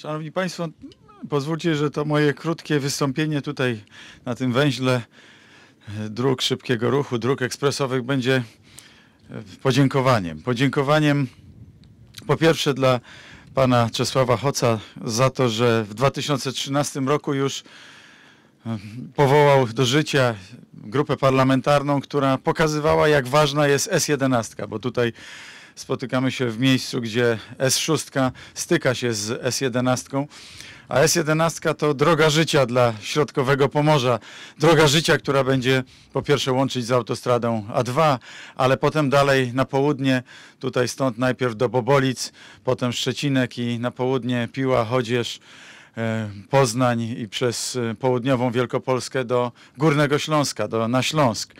Szanowni Państwo, pozwólcie, że to moje krótkie wystąpienie tutaj na tym węźle dróg szybkiego ruchu, dróg ekspresowych będzie podziękowaniem. Podziękowaniem po pierwsze dla pana Czesława Hoca za to, że w 2013 roku już e, powołał do życia grupę parlamentarną, która pokazywała, jak ważna jest S11, bo tutaj spotykamy się w miejscu, gdzie S6 styka się z S11, a S11 to droga życia dla środkowego Pomorza. Droga życia, która będzie po pierwsze łączyć z autostradą A2, ale potem dalej na południe, tutaj stąd najpierw do Bobolic, potem Szczecinek i na południe Piła, Chodzież, e, Poznań i przez e, południową Wielkopolskę do Górnego Śląska, do, na Śląsk.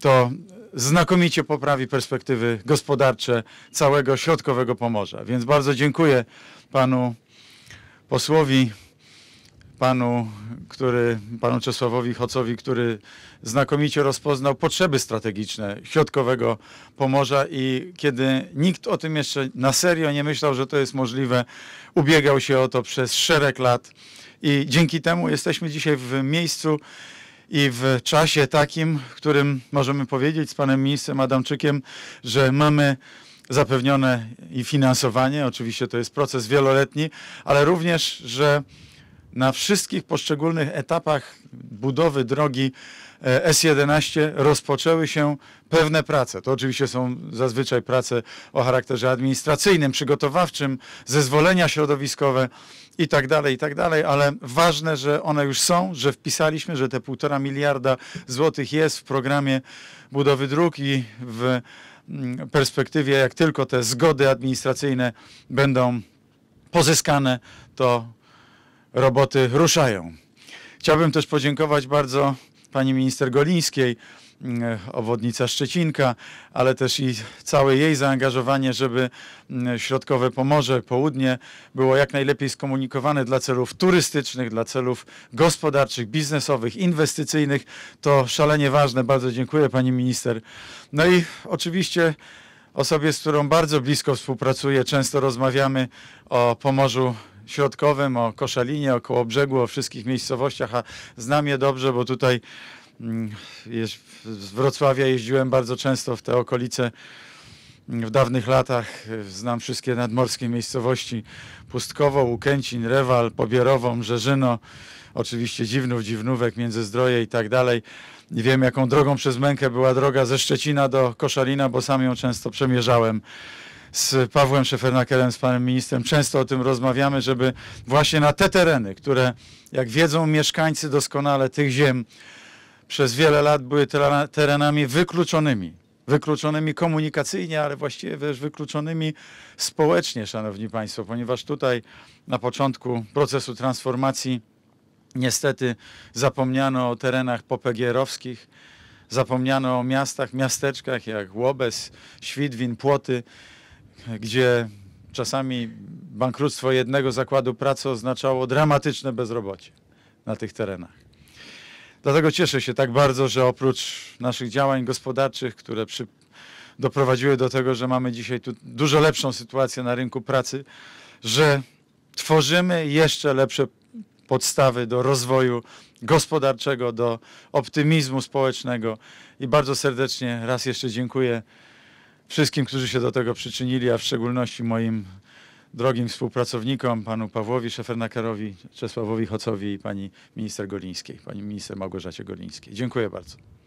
To znakomicie poprawi perspektywy gospodarcze całego środkowego Pomorza. Więc bardzo dziękuję panu posłowi, panu, który, panu Czesławowi Hocowi, który znakomicie rozpoznał potrzeby strategiczne środkowego Pomorza i kiedy nikt o tym jeszcze na serio nie myślał, że to jest możliwe, ubiegał się o to przez szereg lat i dzięki temu jesteśmy dzisiaj w miejscu, i w czasie takim, w którym możemy powiedzieć z panem ministrem Adamczykiem, że mamy zapewnione i finansowanie, oczywiście to jest proces wieloletni, ale również, że na wszystkich poszczególnych etapach budowy drogi e, S11 rozpoczęły się pewne prace. To oczywiście są zazwyczaj prace o charakterze administracyjnym, przygotowawczym, zezwolenia środowiskowe i tak dalej, i tak dalej, ale ważne, że one już są, że wpisaliśmy, że te półtora miliarda złotych jest w programie budowy dróg i w mm, perspektywie, jak tylko te zgody administracyjne będą pozyskane, to roboty ruszają. Chciałbym też podziękować bardzo pani minister Golińskiej, mm, e, obwodnica Szczecinka, ale też i całe jej zaangażowanie, żeby mm, środkowe Pomorze, południe było jak najlepiej skomunikowane dla celów turystycznych, dla celów gospodarczych, biznesowych, inwestycyjnych. To szalenie ważne. Bardzo dziękuję pani minister. No i oczywiście osobie, z którą bardzo blisko współpracuję, często rozmawiamy o Pomorzu Środkowym, o Koszalinie, około brzegu, o wszystkich miejscowościach, a znam je dobrze, bo tutaj mm, z Wrocławia jeździłem bardzo często w te okolice w dawnych latach. Y, znam wszystkie nadmorskie miejscowości. Pustkowo, Łukęcin, Rewal, Pobierową, Rzeżyno, oczywiście Dziwnów, Dziwnówek, Międzyzdroje i tak dalej. wiem, jaką drogą przez Mękę była droga ze Szczecina do Koszalina, bo sam ją często przemierzałem z Pawłem Szefernakerem, z panem ministrem, często o tym rozmawiamy, żeby właśnie na te tereny, które, jak wiedzą mieszkańcy doskonale tych ziem, przez wiele lat były terenami wykluczonymi. Wykluczonymi komunikacyjnie, ale właściwie też wykluczonymi społecznie, szanowni państwo, ponieważ tutaj na początku procesu transformacji niestety zapomniano o terenach popegierowskich, zapomniano o miastach, miasteczkach jak Łobez, Świdwin, Płoty gdzie czasami bankructwo jednego zakładu pracy oznaczało dramatyczne bezrobocie na tych terenach. Dlatego cieszę się tak bardzo, że oprócz naszych działań gospodarczych, które przy, doprowadziły do tego, że mamy dzisiaj tu dużo lepszą sytuację na rynku pracy, że tworzymy jeszcze lepsze podstawy do rozwoju gospodarczego, do optymizmu społecznego. I bardzo serdecznie raz jeszcze dziękuję wszystkim, którzy się do tego przyczynili, a w szczególności moim drogim współpracownikom, panu Pawłowi Szefernakerowi, Czesławowi Hocowi i pani minister Golińskiej, pani minister Małgorzacie Golińskiej. Dziękuję bardzo.